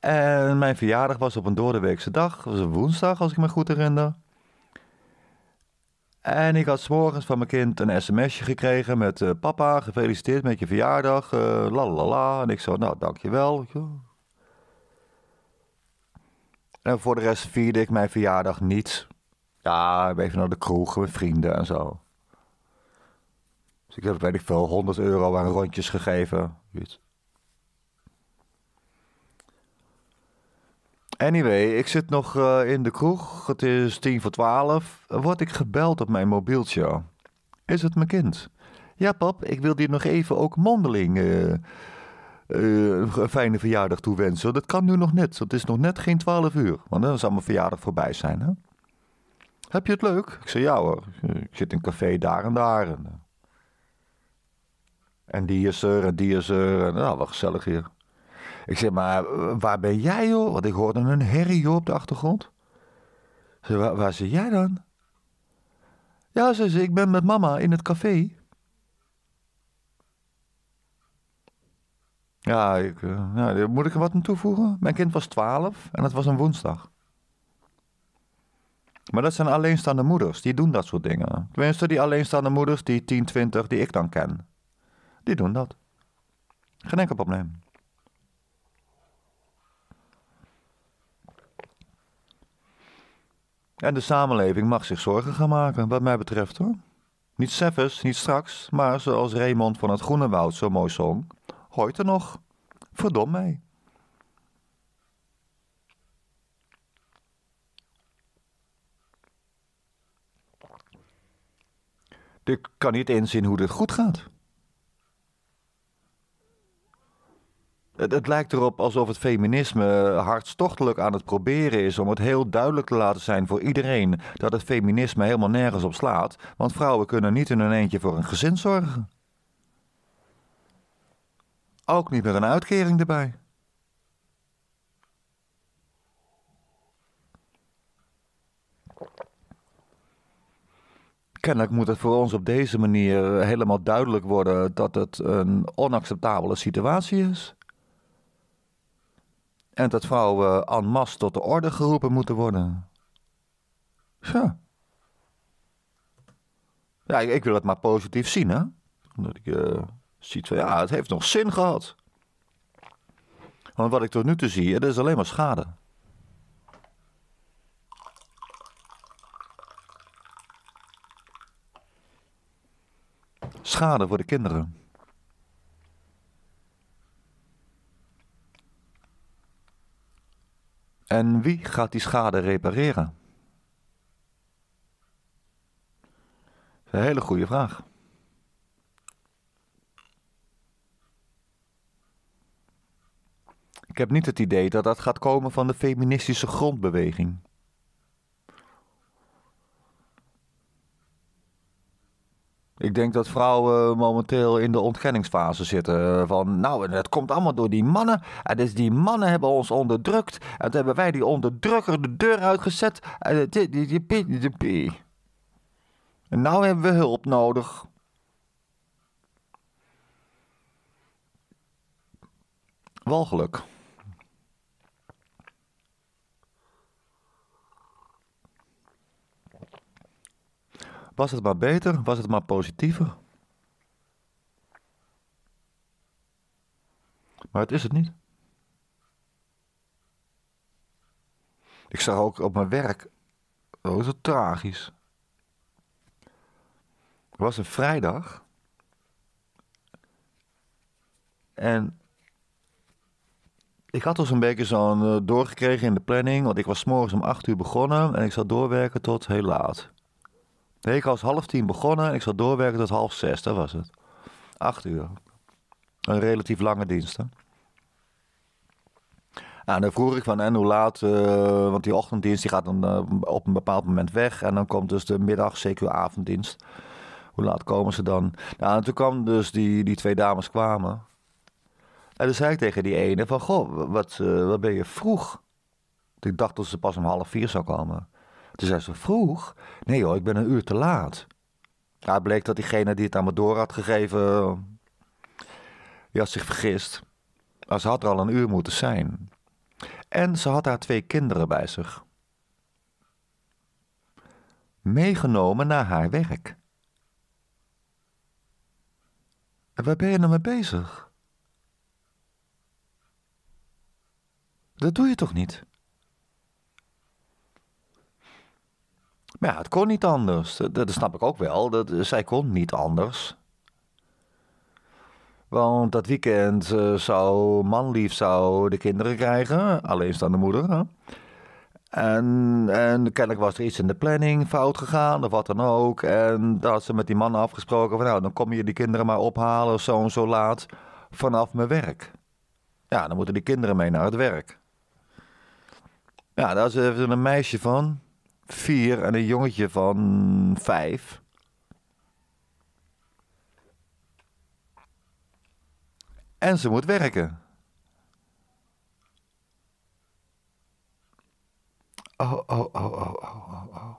En mijn verjaardag was op een doordeweekse dag. Dat was een woensdag, als ik me goed herinner. En ik had s'morgens van mijn kind een sms'je gekregen met... Eh, papa, gefeliciteerd met je verjaardag, eh, la la la. En ik zo, nou, dankjewel. En voor de rest vierde ik mijn verjaardag niet. Ja, even naar de kroeg met vrienden en zo. Dus ik heb, weet ik veel, 100 euro aan rondjes gegeven. Anyway, ik zit nog eh, in de kroeg. Het is tien voor twaalf. Word ik gebeld op mijn mobieltje? Is het mijn kind? Ja, pap, ik wil je nog even ook mondeling eh, eh, een fijne verjaardag toewensen. Dat kan nu nog net. Het is nog net geen twaalf uur. Want dan zal mijn verjaardag voorbij zijn, hè? Heb je het leuk? Ik zeg ja hoor. Ik zit in een café daar en daar. En, en die is er en die is er. En nou, wat gezellig hier. Ik zeg, maar eh, waar ben jij joh? Want ik hoorde een herrie joh, op de achtergrond. Ze waar, waar zit jij dan? Ja, zei ze, ik ben met mama in het café. Ja, ik, eh, moet ik er wat aan toevoegen? Mijn kind was 12 en het was een woensdag. Maar dat zijn alleenstaande moeders, die doen dat soort dingen. Tenminste, die alleenstaande moeders, die 10, 20, die ik dan ken. Die doen dat. Geen enkel probleem. En de samenleving mag zich zorgen gaan maken, wat mij betreft hoor. Niet seffers, niet straks, maar zoals Raymond van het Groene Woud zo mooi zong, hoort er nog. Verdom mij. Ik kan niet inzien hoe dit goed gaat. Het, het, lijkt erop alsof het feminisme hartstochtelijk aan het proberen is om het heel duidelijk te laten zijn voor iedereen dat het feminisme helemaal nergens op slaat, want vrouwen kunnen niet in hun eentje voor een gezin zorgen. Ook niet met een uitkering erbij. kennelijk moet het voor ons op deze manier helemaal duidelijk worden dat het een onacceptabele situatie is. En dat vrouwen en masse tot de orde geroepen moeten worden. Ja, Ja, ik, wil het maar positief zien, hè. Omdat ik uh, zie van, ja, het heeft nog zin gehad. Want wat ik tot nu toe zie, het is alleen maar schade. Schade voor de kinderen. En wie gaat die schade repareren? Een hele goede vraag. Ik heb niet het idee dat dat gaat komen van de feministische grondbeweging. Ik denk dat vrouwen momenteel in de ontkenningsfase zitten. Eh, van nou, het komt allemaal door die mannen. En dus die mannen hebben ons onderdrukt. En toen hebben wij die onderdrukker de deur uitgezet. En, eh, die, die, en nou hebben we hulp nodig. Walgelijk. Was het maar beter? Was het maar positiever? Maar het is het niet. Ik zag ook op mijn werk. Oh, zo het tragisch. Het was een vrijdag. En ik had dus een beetje zo'n eh, doorgekregen in de planning. Want ik was morgens om 8 uur begonnen en ik zou doorwerken tot heel laat. Nee, ik was half tien begonnen en ik zat doorwerken tot half zes, dat was het. Acht uur. Een relatief lange dienst, hè? en dan vroeg ik van en hoe laat, eh, want die ochtenddienst die gaat dan eh, op een bepaald moment weg. En dan komt dus de middag, CQ avonddienst. Hoe laat komen ze dan? Nou, en toen kwam dus die, die twee dames kwamen. En toen zei ik tegen die ene van, goh, wat, eh, wat ben je vroeg? Ik dacht dat ze pas om half vier zou komen. Dus zei ze vroeg, nee hoor, ik ben een uur te laat. Ja, bleek dat diegene die het aan me door had gegeven, eh, die had zich vergist. Maar ze had er al een uur moeten zijn. En ze had haar twee kinderen bij zich. Meegenomen naar haar werk. En waar ben je nou mee bezig? Dat doe je toch niet? Maar ja, het kon niet anders. Dat, dat snap ik ook wel. Dat, eh, zij kon niet anders. Want dat weekend uh, zou manlief zou de kinderen krijgen, alleenstaande moeder. En, en kennelijk was er iets in de planning fout gegaan of wat dan ook. En dat had ze met die man afgesproken van nou, dan kom je die kinderen maar ophalen zo en zo laat vanaf mijn werk. Ja, dan moeten die kinderen mee naar het werk. Ja, daar is even een meisje van, vier en een jongetje van vijf. En ze moet werken. Oh, oh, oh, oh, oh, oh. oh.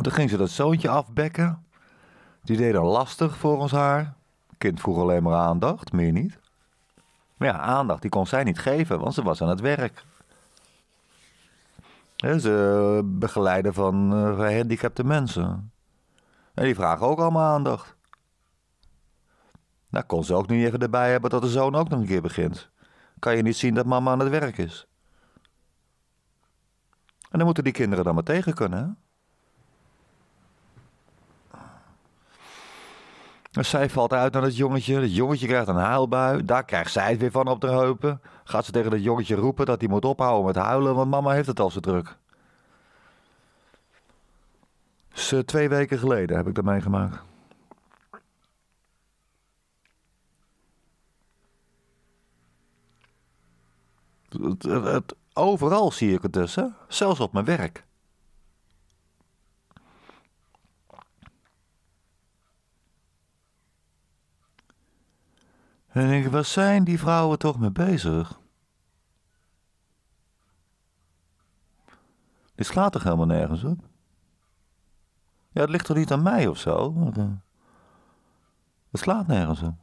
Toen ging ze dat zoontje afbekken. Die deed dan lastig voor ons haar. Kind vroeg alleen maar aandacht, meer niet. Maar ja, aandacht, die kon zij niet geven, want ze was aan het werk. Ze begeleiden van eh, gehandicapte mensen. En die vragen ook allemaal aandacht. Nou, kon ze ook niet even erbij hebben dat de zoon ook nog een keer begint. Kan je niet zien dat mama aan het werk is. En dan moeten die kinderen dan maar tegen kunnen, hè? Dus zij valt uit naar het jongetje. Het jongetje krijgt een huilbui. Daar krijgt zij het weer van op de heupen. Gaat ze tegen het jongetje roepen dat hij moet ophouden met huilen, want mama heeft het al zo druk. Dus twee weken geleden heb ik dat meegemaakt. overal zie ik het dus, hè? zelfs op mijn werk. En dan denk ik, waar zijn die vrouwen toch mee bezig? Dit slaat toch helemaal nergens op? Ja, het ligt toch niet aan mij of zo? Eh, het slaat nergens op.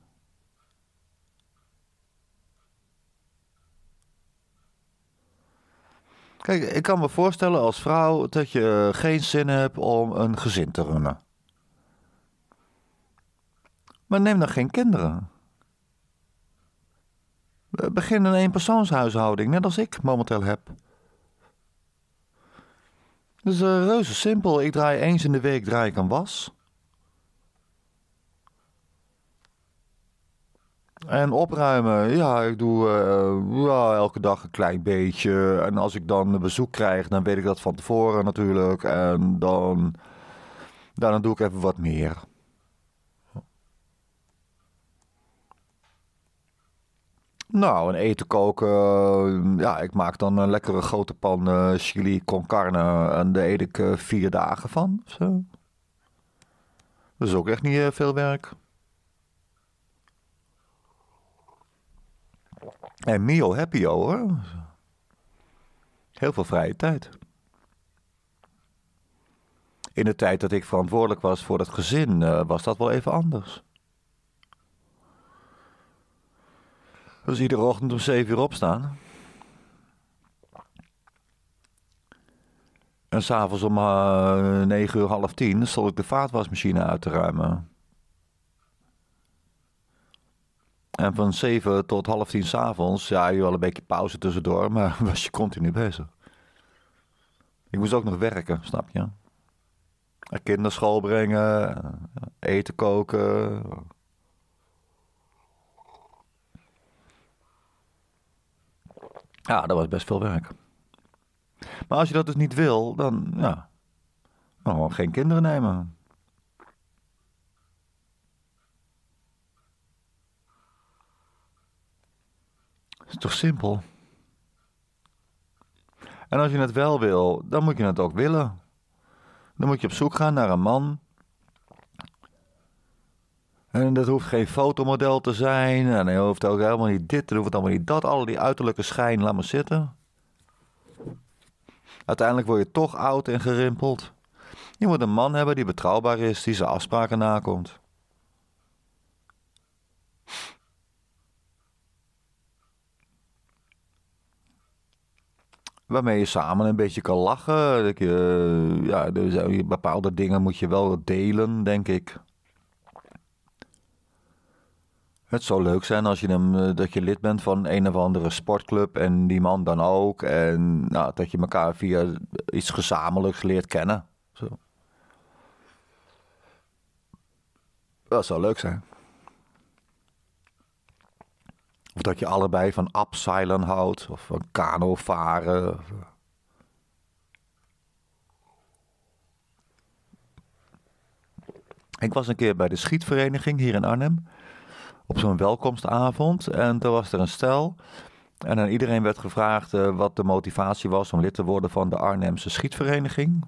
Kijk, ik kan me voorstellen als vrouw dat je geen zin hebt om een gezin te runnen. Maar neem dan geen kinderen begin een eenpersoonshuishouding, net als ik momenteel heb. Dus is eh, reuze simpel. Ik draai eens in de week draai ik een was. En opruimen, ja, ik doe eh, elke dag een klein beetje. En als ik dan bezoek krijg, dan weet ik dat van tevoren natuurlijk. En dan, dan doe ik even wat meer. Nou, een eten koken. Eh, ja, ik maak dan een lekkere grote pan eh, chili con carne. En daar eet ik eh, vier dagen van. Zo. Dat is ook echt niet veel werk. En Mio happy hoor. Heel veel vrije tijd. In de tijd dat ik verantwoordelijk was voor het gezin, was dat wel even anders. Dus iedere ochtend om 7 uur opstaan. En s'avonds om uh, eh, 9 uur, half 10 stond ik de vaatwasmachine uit te ruimen. En van 7 tot half 10 s'avonds, ja, je wel een beetje pauze tussendoor, maar [LAUGHS] was je continu bezig. Ik moest ook nog werken, snap je? Kinderschool brengen, eh, eten koken, Ja, dat was best veel werk. Maar als je dat dus niet wil, dan ja, dan gewoon geen kinderen nemen. Het is toch simpel? En als je het wel wil, dan moet je het ook willen. Dan moet je op zoek gaan naar een man en dat hoeft geen fotomodel te zijn. En hij hoeft ook helemaal niet dit dan hoeft allemaal niet dat. Al die uiterlijke schijn, laat maar zitten. Uiteindelijk word je toch oud en gerimpeld. Je moet een man hebben die betrouwbaar is, die zijn afspraken nakomt. waarmee je samen een beetje kan lachen. Dat je, ja, bepaalde dingen moet je wel delen, denk ik. Het zou leuk zijn als je hem, eh, dat je lid bent van een of andere sportclub en die man dan ook. En nou, dat je elkaar via iets gezamenlijks leert kennen. Zo. Dat zou leuk zijn. Of dat je allebei van abseilen houdt of van kano varen. Eh. Ik was een keer bij de schietvereniging hier in Arnhem op zo'n welkomstavond. En toen was er een stel. En aan iedereen werd gevraagd eh, wat de motivatie was om lid te worden van de Arnhemse schietvereniging.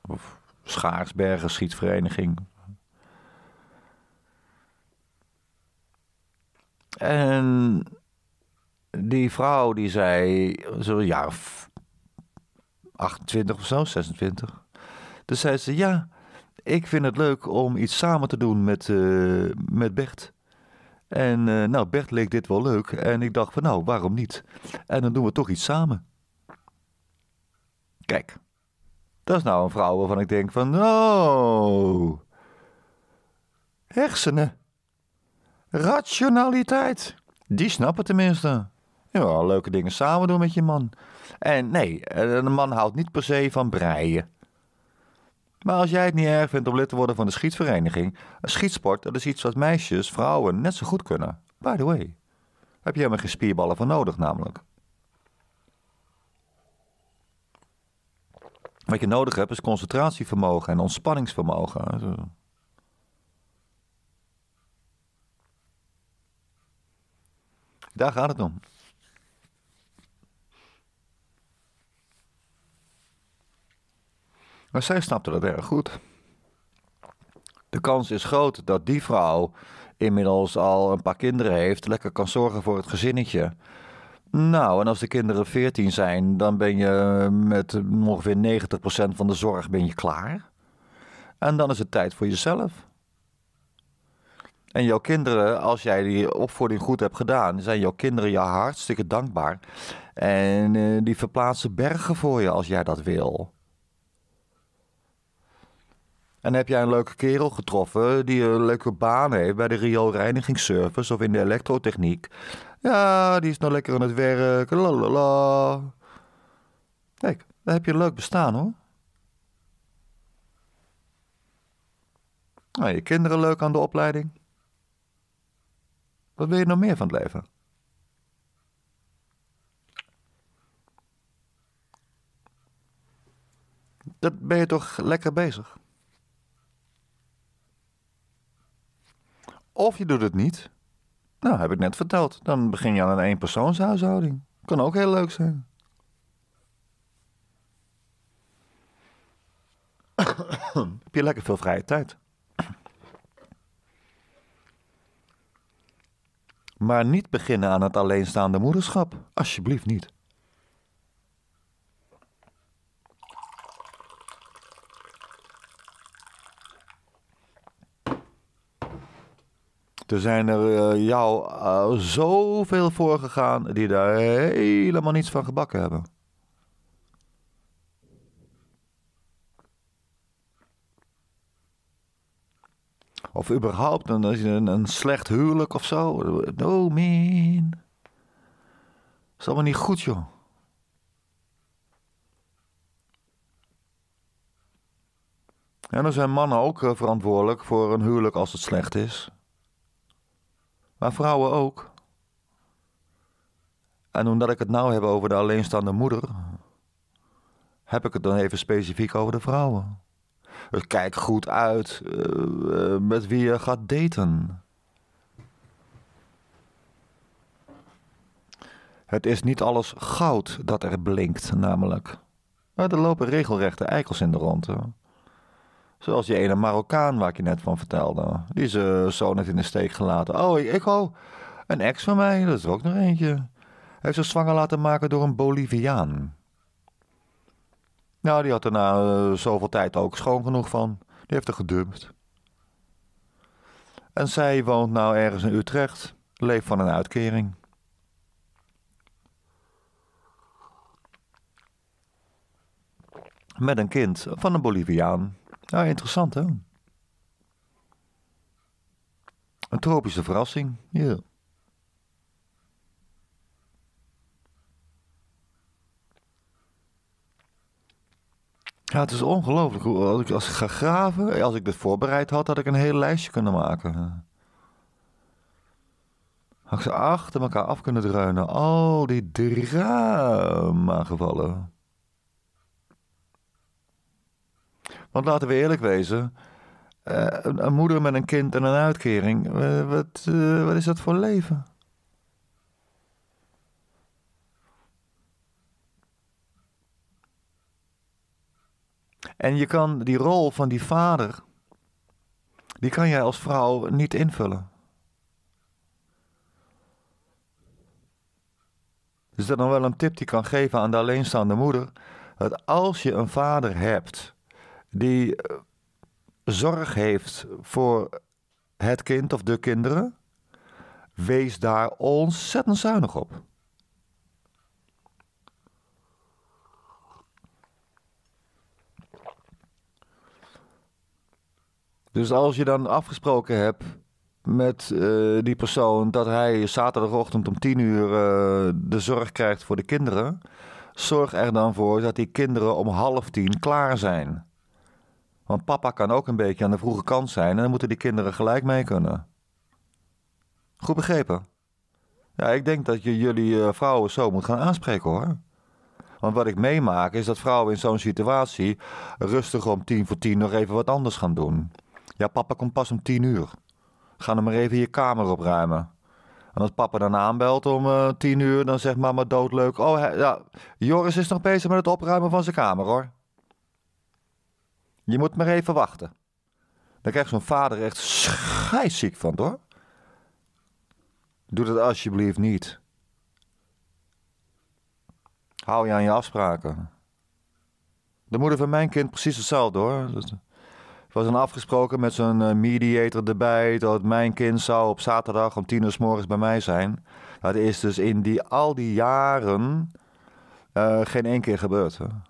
Of Schaarsbergen schietvereniging. En die vrouw die zei, zo'n jaar of 28 of zo, 26. Toen zei ze, ja, ik vind het leuk om iets samen te doen met, eh, met Bert. En eh, nou, Bert leek dit wel leuk. En ik dacht van nou, waarom niet? En dan doen we toch iets samen. Kijk, dat is nou een vrouw waarvan ik denk van oh, hersenen, rationaliteit. Die snappen tenminste. Ja, leuke dingen samen doen met je man. En nee, eh, een man houdt niet per se van breien. Maar als jij het niet erg vindt om lid te worden van de schietsvereniging, een schietsport dat is iets wat meisjes, vrouwen net zo goed kunnen. By the way, heb je helemaal geen spierballen voor nodig namelijk. Wat je nodig hebt is concentratievermogen en ontspanningsvermogen. Daar gaat het om. Maar zij snapte dat erg goed. De kans is groot dat die vrouw inmiddels al een paar kinderen heeft, lekker kan zorgen voor het gezinnetje. Nou, en als de kinderen 14 zijn, dan ben je met ongeveer 90% van de zorg ben je klaar. En dan is het tijd voor jezelf. En jouw kinderen, als jij die opvoeding goed hebt gedaan, zijn jouw kinderen je hartstikke dankbaar. En eh, die verplaatsen bergen voor je als jij dat wil. En heb jij een leuke kerel getroffen die een leuke baan heeft bij de Reinigingsservice of in de elektrotechniek? Ja, die is nou lekker aan het werk. Lalala. Kijk, daar heb je een leuk bestaan hoor. Nou, je kinderen leuk aan de opleiding. Wat wil je nog meer van het leven? Dat ben je toch lekker bezig? Of je doet het niet. Nou, heb ik net verteld. Dan begin je aan een eenpersoonshuishouding. Kan ook heel leuk zijn. [COUGHS] heb je lekker veel vrije tijd. Maar niet beginnen aan het alleenstaande moederschap. Alsjeblieft niet. Er zijn er eh, jou eh, zoveel voor gegaan die daar helemaal niets van gebakken hebben. Of überhaupt een, een slecht huwelijk of zo. No man. Is allemaal niet goed, joh. En dan zijn mannen ook eh, verantwoordelijk voor een huwelijk als het slecht is maar vrouwen ook. En omdat ik het nou heb over de alleenstaande moeder, heb ik het dan even specifiek over de vrouwen. Dus kijk goed uit eh, eh, met wie je gaat daten. Het is niet alles goud dat er blinkt, namelijk. Er lopen regelrechte eikels in de ronde. Zoals die ene Marokkaan waar ik je net van vertelde. Die is uh, zo net in de steek gelaten. Oh, ik, ik een ex van mij, dat is er ook nog eentje. Hij heeft zich zwanger laten maken door een Boliviaan. Nou, die had er na eh, zoveel tijd ook schoon genoeg van. Die heeft er gedumpt. En zij woont nou ergens in Utrecht, leeft van een uitkering. Met een kind van een Boliviaan. Ja, nou, interessant hoor. Een tropische verrassing, ja. Ja, het is ongelooflijk. Als ik als ik ga graven, als ik dit voorbereid had, had ik een hele lijstje kunnen maken. Had ik ze achter elkaar af kunnen dreunen. Al die drama gevallen. Want laten we eerlijk wezen. Eh, een, een moeder met een kind en een uitkering. Eh, wat, eh, wat is dat voor leven? En je kan die rol van die vader, die kan jij als vrouw niet invullen. Is dat dan wel een tip die kan geven aan de alleenstaande moeder. Dat als je een vader hebt die eh, zorg heeft voor het kind of de kinderen, wees daar ontzettend zuinig op. Dus als je dan afgesproken hebt met eh, die persoon dat hij zaterdagochtend om 10 uur eh, de zorg krijgt voor de kinderen, zorg er dan voor dat die kinderen om half tien klaar zijn. Want papa kan ook een beetje aan de vroege kant zijn en dan moeten die kinderen gelijk mee kunnen. Goed begrepen? Ja, ik denk dat je jullie eh, vrouwen zo moet gaan aanspreken hoor. Want wat ik meemaak is dat vrouwen in zo'n situatie rustig om tien voor tien nog even wat anders gaan doen. Ja, papa komt pas om tien uur. Ga dan maar even je kamer opruimen. En als papa dan aanbelt om eh, tien uur, dan zegt mama doodleuk... Oh, ja, Joris is nog bezig met het opruimen van zijn kamer, hoor. Je moet maar even wachten. Dan krijgt zo'n vader echt scheidziek van, hoor. Doe dat alsjeblieft niet. Hou je aan je afspraken. De moeder van mijn kind precies hetzelfde, hoor. Het was een afgesproken met zo'n eh, mediator erbij... dat mijn kind zou op zaterdag om tien uur s morgens bij mij zijn. Dat is dus in die, al die jaren eh, geen één keer gebeurd, hoor.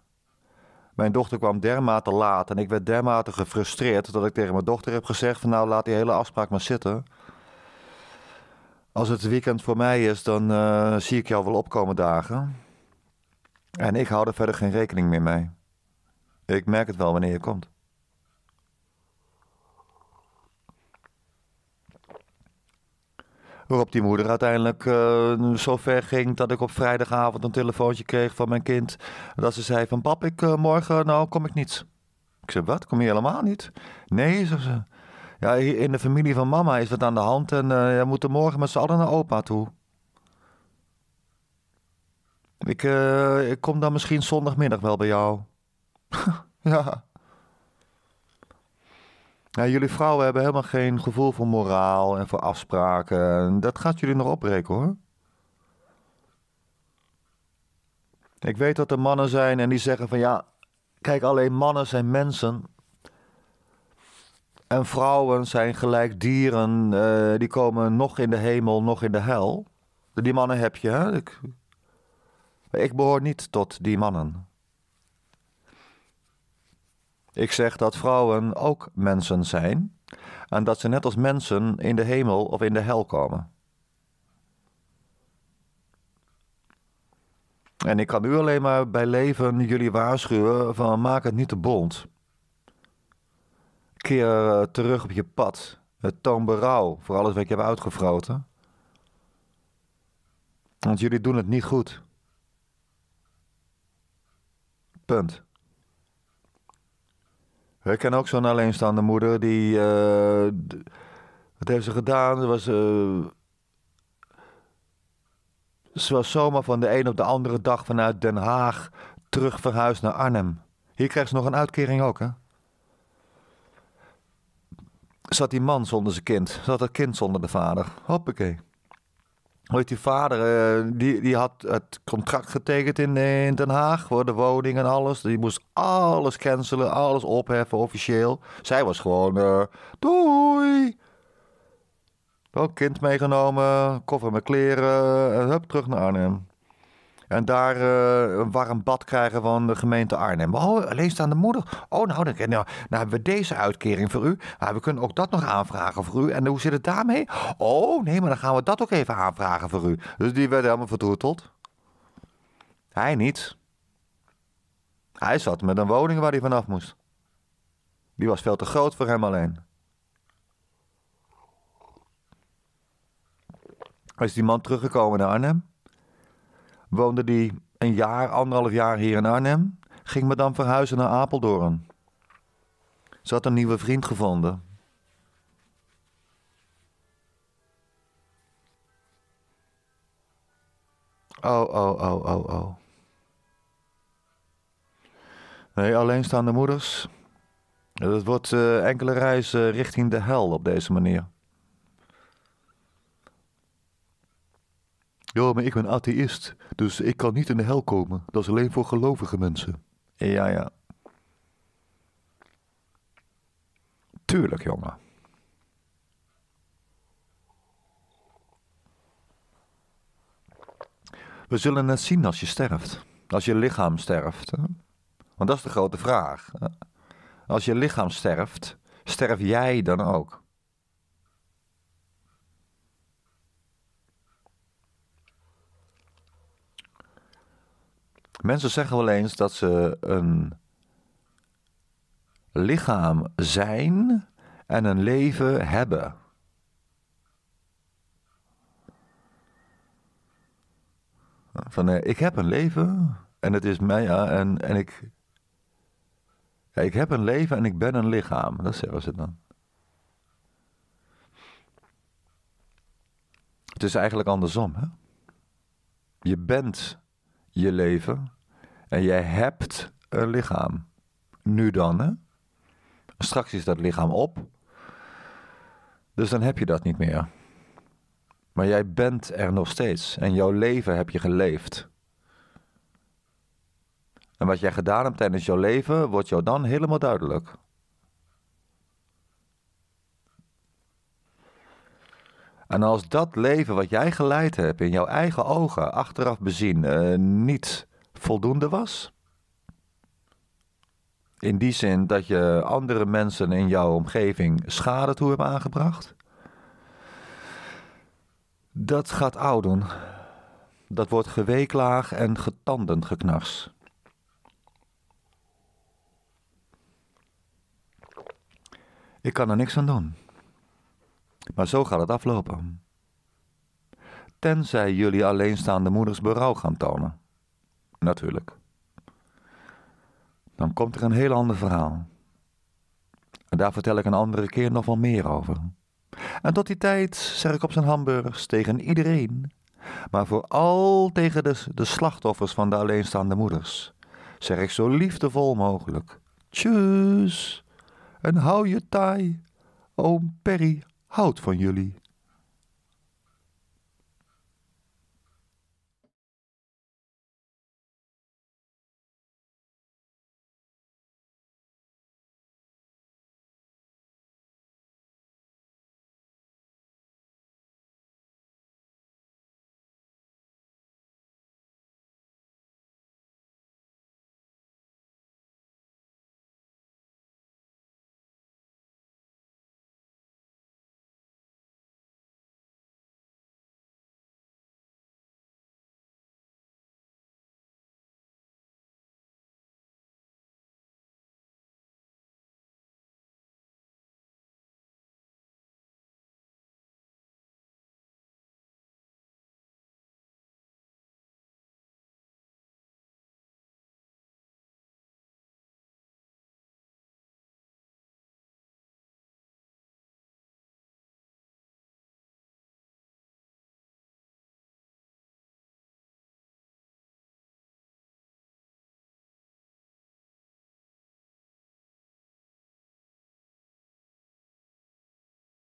Mijn dochter kwam dermate laat en ik werd dermate gefrustreerd dat ik tegen mijn dochter heb gezegd: van nou laat die hele afspraak maar zitten. Als het weekend voor mij is, dan eh, zie ik jou wel opkomen dagen. En ik hou er verder geen rekening meer mee. Ik merk het wel wanneer je komt. Waarop die moeder uiteindelijk uh, zo ver ging dat ik op vrijdagavond een telefoontje kreeg van mijn kind. Dat ze zei van pap, ik, eh, morgen nou kom ik niet. Ik zei wat, kom je helemaal niet? Nee, zei ze. Ja, in de familie van mama is wat aan de hand en eh, jij moet er morgen met z'n allen naar opa toe. Ik, ik kom dan misschien zondagmiddag wel bij jou. [LAUGHS] ja. Nou, jullie vrouwen hebben helemaal geen gevoel voor moraal en voor afspraken. Dat gaat jullie nog opbreken hoor. Ik weet dat er mannen zijn en die zeggen van ja, kijk alleen mannen zijn mensen. En vrouwen zijn gelijk dieren, eh, die komen nog in de hemel, nog in de hel. Die mannen heb je, hè? Ik, ik behoor niet tot die mannen. Ik zeg dat vrouwen ook mensen zijn en dat ze net als mensen in de hemel of in de hel komen. En ik kan u alleen maar bij leven jullie waarschuwen van maak het niet te bond. Keer eh, terug op je pad. Het toon berouw voor alles wat je hebt uitgevroten. Want jullie doen het niet goed. Punt. Ik ken ook zo'n alleenstaande moeder die. Eh, wat heeft ze gedaan? Ze was. Uh, was zomaar van de een op de andere dag vanuit Den Haag terug verhuisd naar Arnhem. Hier kreeg ze nog een uitkering ook, hè? Zat die man zonder zijn kind. Zat dat kind zonder de vader. Hoppakee. Weet die vader, eh, die, die had het contract getekend in, eh, in Den Haag voor de woning en alles. Die moest alles cancelen, alles opheffen officieel. Zij was gewoon, eh, doei. Wel kind meegenomen, koffer met kleren hup, terug naar Arnhem. En daar eh, een warm bad krijgen van de gemeente Arnhem. Oh, alleenstaande moeder. Oh, nou, dan, nou, dan hebben we deze uitkering voor u. Maar we kunnen ook dat nog aanvragen voor u. En hoe zit het daarmee? Oh, nee, maar dan gaan we dat ook even aanvragen voor u. Dus die werd helemaal vertroeteld. Hij niet. Hij zat met een woning waar hij vanaf moest. Die was veel te groot voor hem alleen. Is die man teruggekomen naar Arnhem? woonde die een jaar, anderhalf jaar hier in Arnhem. Ging me dan verhuizen naar Apeldoorn. Ze had een nieuwe vriend gevonden. Oh, oh, oh, oh, oh. Nee, alleenstaande moeders. Het wordt eh, enkele reizen richting de hel op deze manier. Ja, maar ik ben atheïst, dus ik kan niet in de hel komen. Dat is alleen voor gelovige mensen. Ja, ja. Tuurlijk, jongen. We zullen het zien als je sterft. Als je lichaam sterft. Want dat is de grote vraag. Als je lichaam sterft, sterf jij dan ook? Mensen zeggen wel eens dat ze een lichaam zijn en een leven hebben. Van nee, eh, ik heb een leven en het is mij ja, en, en ik. Ja, ik heb een leven en ik ben een lichaam. Dat zeggen ze dan. Het is eigenlijk andersom. Hè? Je bent je leven. En jij hebt een lichaam. Nu dan, hè? Straks is dat lichaam op. Dus dan heb je dat niet meer. Maar jij bent er nog steeds. En jouw leven heb je geleefd. En wat jij gedaan hebt tijdens jouw leven, wordt jou dan helemaal duidelijk. En als dat leven wat jij geleid hebt in jouw eigen ogen, achteraf bezien, eh, niet voldoende was. In die zin dat je andere mensen in jouw omgeving schade toe hebt aangebracht. Dat gaat oud doen. Dat wordt geweeklaag en getanden geknars. Ik kan er niks aan doen. Maar zo gaat het aflopen. Tenzij jullie alleenstaande moeders berouw gaan tonen. Natuurlijk. Dan komt er een heel ander verhaal. En daar vertel ik een andere keer nog wel meer over. En tot die tijd zeg ik op zijn hamburgers tegen iedereen, maar vooral tegen de, de slachtoffers van de alleenstaande moeders, zeg ik zo liefdevol mogelijk: Tjus en hou je taai, oom Perry. Houd van jullie.